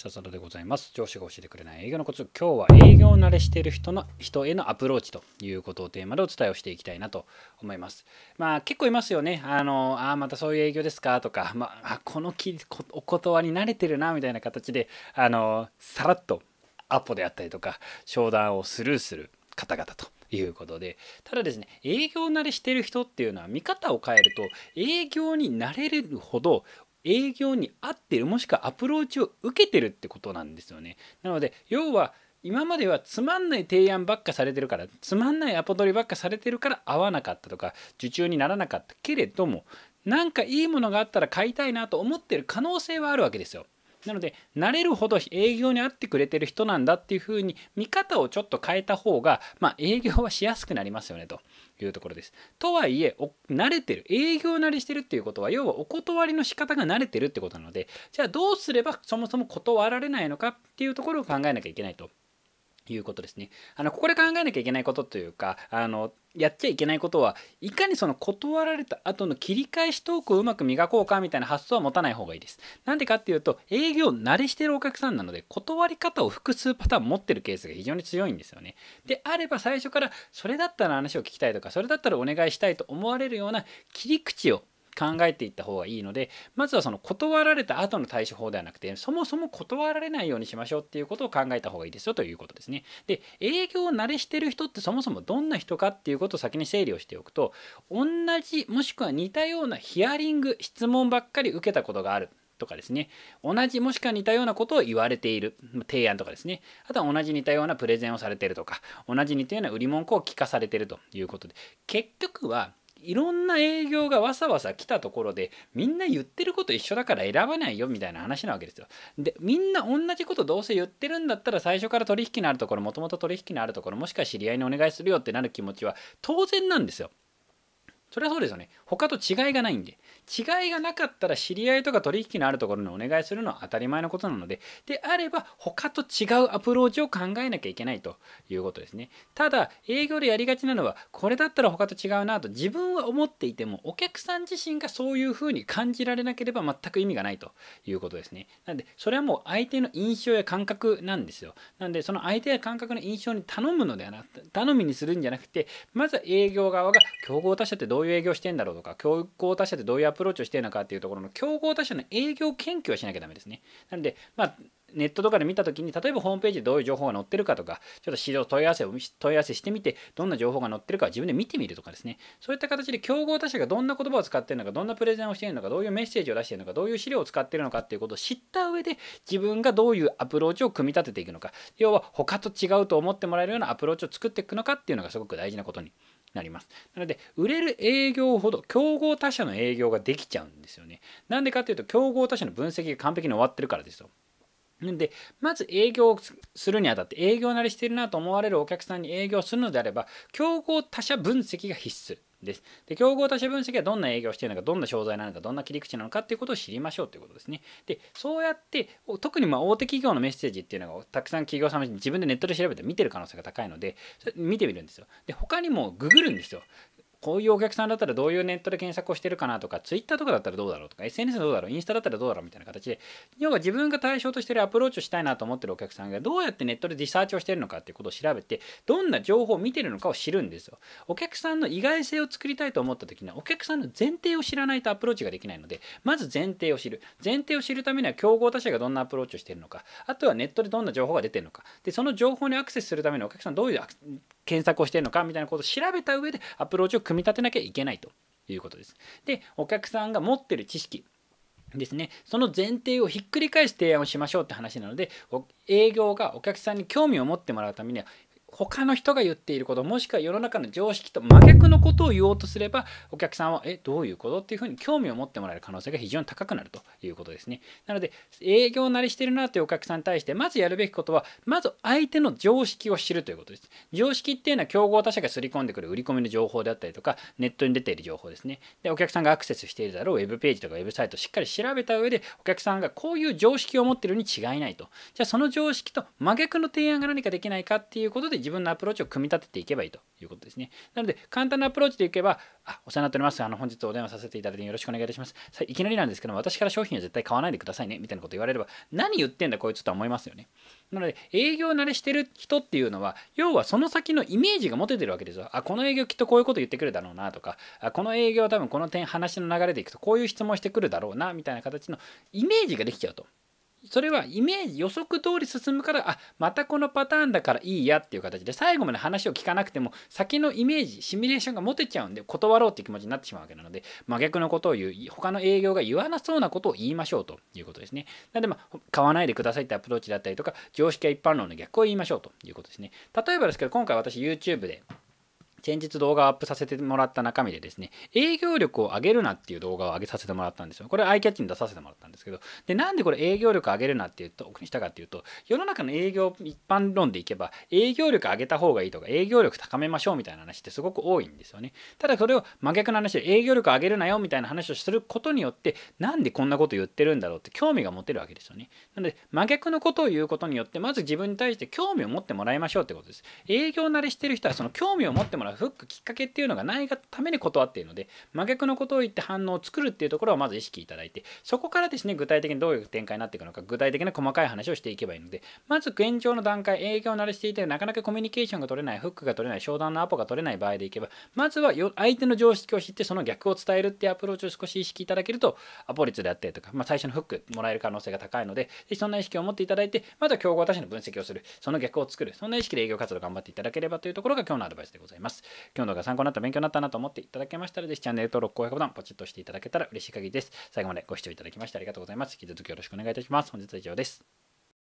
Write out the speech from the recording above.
笹田でございます。上司が教えてくれない営業のコツ。今日は営業慣れしている人の人へのアプローチということをテーマでお伝えをしていきたいなと思います。まあ結構いますよね。あの、あまたそういう営業ですかとか、まあ、このきお断り慣れてるなみたいな形で、あの、さらっとアポであったりとか、商談をスルーする方々ということでただですね営業慣れしてる人っていうのは見方を変えると営業になれるほど営業に合ってるもしくはアプローチを受けてるってことなんですよね。なので要は今まではつまんない提案ばっかされてるからつまんないアポ取りばっかされてるから合わなかったとか受注にならなかったけれどもなんかいいものがあったら買いたいなと思ってる可能性はあるわけですよ。なので慣れるほど営業に合ってくれてる人なんだっていうふうに見方をちょっと変えた方が、まあ、営業はしやすくなりますよねというところです。とはいえ慣れてる営業慣れしてるっていうことは要はお断りの仕方が慣れてるってことなのでじゃあどうすればそもそも断られないのかっていうところを考えなきゃいけないと。いうことですね。あのここで考えなきゃいけないことというかあのやっちゃいけないことはいかにその断られた後の切り返しトークをうまく磨こうかみたいな発想は持たない方がいいです。なんでかっていうと営業慣れしてるお客さんなので断り方を複数パターン持ってるケースが非常に強いんですよね。であれば最初からそれだったら話を聞きたいとかそれだったらお願いしたいと思われるような切り口を考えていった方がいいのでまずはその断られた後の対処法ではなくてそもそも断られないようにしましょうっていうことを考えた方がいいですよということですね。で営業を慣れしてる人ってそもそもどんな人かっていうことを先に整理をしておくと同じもしくは似たようなヒアリング質問ばっかり受けたことがある。とかですね同じもしくは似たようなことを言われている提案とかですねあとは同じ似たようなプレゼンをされているとか同じ似たような売り文句を聞かされているということで結局はいろんな営業がわさわさ来たところでみんな言ってること一緒だから選ばないよみたいな話なわけですよ。でみんな同じことどうせ言ってるんだったら最初から取引のあるところもともと取引のあるところもしくは知り合いにお願いするよってなる気持ちは当然なんですよ。それはそうですよね。他と違いがないんで。違いがなかったら知り合いとか取引のあるところにお願いするのは当たり前のことなのでであれば他と違うアプローチを考えなきゃいけないということですねただ営業でやりがちなのはこれだったら他と違うなと自分は思っていてもお客さん自身がそういうふうに感じられなければ全く意味がないということですねなんでそれはもう相手の印象や感覚なんですよなんでその相手や感覚の印象に頼むのではなく頼みにするんじゃなくてまずは営業側が競合他社ってどういう営業してんだろうとか競合他社ってどういうアプローチプローチをしてるのかっていうところの競合他社の営業研究はしなきゃダメですね。なので、まあ、ネットとかで見た時に例えばホームページでどういう情報が載ってるかとかちょっと資料問い合わせを問い合わせしてみてどんな情報が載ってるか自分で見てみるとかですねそういった形で競合他社がどんな言葉を使ってるのかどんなプレゼンをしているのかどういうメッセージを出しているのかどういう資料を使っているのかっていうことを知った上で自分がどういうアプローチを組み立てていくのか要は他と違うと思ってもらえるようなアプローチを作っていくのかっていうのがすごく大事なことになります。なので、売れる営業ほど競合他社の営業ができちゃうんですよね。なんでかっていうと、競合他社の分析が完璧に終わってるからですよ。んで、まず営業するにあたって、営業なりしてるなと思われるお客さんに営業するのであれば、競合他社分析が必須。です。で、競合他社分析はどんな営業をしているのか、どんな商材なのか、どんな切り口なのかっていうことを知りましょうということですね。で、そうやって、特にま大手企業のメッセージっていうのがたくさん企業様に自分でネットで調べて見てる可能性が高いので、それ見てみるんですよ。で、他にもググるんですよ。こういうお客さんだったらどういうネットで検索をしてるかなとか、Twitter とかだったらどうだろうとか、SNS どうだろう、インスタだったらどうだろうみたいな形で、要は自分が対象としてるアプローチをしたいなと思ってるお客さんがどうやってネットでリサーチをしてるのかっていうことを調べて、どんな情報を見てるのかを知るんですよ。お客さんの意外性を作りたいと思った時には、お客さんの前提を知らないとアプローチができないので、まず前提を知る。前提を知るためには競合他社がどんなアプローチをしてるのか、あとはネットでどんな情報が出てるのか、で、その情報にアクセスするためにお客さんどういう検索をしてるのかみたいなことを調べた上でアプローチを組み立てなきゃいけないということです。で、お客さんが持ってる知識ですね、その前提をひっくり返す提案をしましょうって話なので営業がお客さんに興味を持ってもらうためには他の人が言っていることもしくは世の中の常識と真逆のことを言おうとすればお客さんはえどういうことっていうふうに興味を持ってもらえる可能性が非常に高くなるということですねなので営業なりしてるなというお客さんに対してまずやるべきことはまず相手の常識を知るということです常識っていうのは競合他社がすり込んでくる売り込みの情報であったりとかネットに出ている情報ですねでお客さんがアクセスしているだろうウェブページとかウェブサイトをしっかり調べた上でお客さんがこういう常識を持ってるに違いないとじゃあその常識と真逆の提案が何かできないかっていうことで自分のアプローチを組み立てていけばいいということですね。なので、簡単なアプローチでいけば、あ、お世話になっております。あの、本日お電話させていただいてよろしくお願いいたします。さいきなりなんですけども、私から商品は絶対買わないでくださいね、みたいなこと言われれば、何言ってんだこいつとは思いますよね。なので、営業慣れしてる人っていうのは、要はその先のイメージが持ててるわけですよ。あ、この営業きっとこういうこと言ってくるだろうなとか、あこの営業は多分この点話の流れでいくとこういう質問してくるだろうな、みたいな形のイメージができちゃうと。それはイメージ予測通り進むからあまたこのパターンだからいいやっていう形で最後まで話を聞かなくても先のイメージシミュレーションが持てちゃうんで断ろうっていう気持ちになってしまうわけなので真逆のことを言う他の営業が言わなそうなことを言いましょうということですねなのでまあ買わないでくださいってアプローチだったりとか常識や一般論の逆を言いましょうということですね例えばですけど今回私 YouTube で先日動画アップさせてもらった中身でですね、営業力を上げるなっていう動画を上げさせてもらったんですよ。これアイキャッチに出させてもらったんですけど、で、なんでこれ営業力上げるなっていうと、にしたかっていうと、世の中の営業一般論でいけば、営業力上げた方がいいとか、営業力高めましょうみたいな話ってすごく多いんですよね。ただそれを真逆の話で、営業力上げるなよみたいな話をすることによって、なんでこんなこと言ってるんだろうって興味が持てるわけですよね。なので、真逆のことを言うことによって、まず自分に対して興味を持ってもらいましょうってことです。営業慣れしてる人はその興味を持ってもららフックきっかけっていうのがないがために断っているので真逆のことを言って反応を作るっていうところをまず意識いただいてそこからですね具体的にどういう展開になっていくのか具体的な細かい話をしていけばいいのでまず現状の段階営業を慣れしていてなかなかコミュニケーションが取れないフックが取れない商談のアポが取れない場合でいけばまずは相手の常識を知ってその逆を伝えるっていうアプローチを少し意識いただけるとアポ率であったりとか、まあ、最初のフックもらえる可能性が高いのでそんな意識を持っていただいてまずは競合他社の分析をするその逆を作るそんな意識で営業活動頑張っていただければというところが今日のアドバイスでございます。。今日の動画参考になった、勉強になったなと思っていただけましたら、ぜひチャンネル登録、高評価ボタンポチッとしていただけたら嬉しい限りです。最後までご視聴いただきましてありがとうございます。引き続きよろしくお願いいたします。本日は以上です。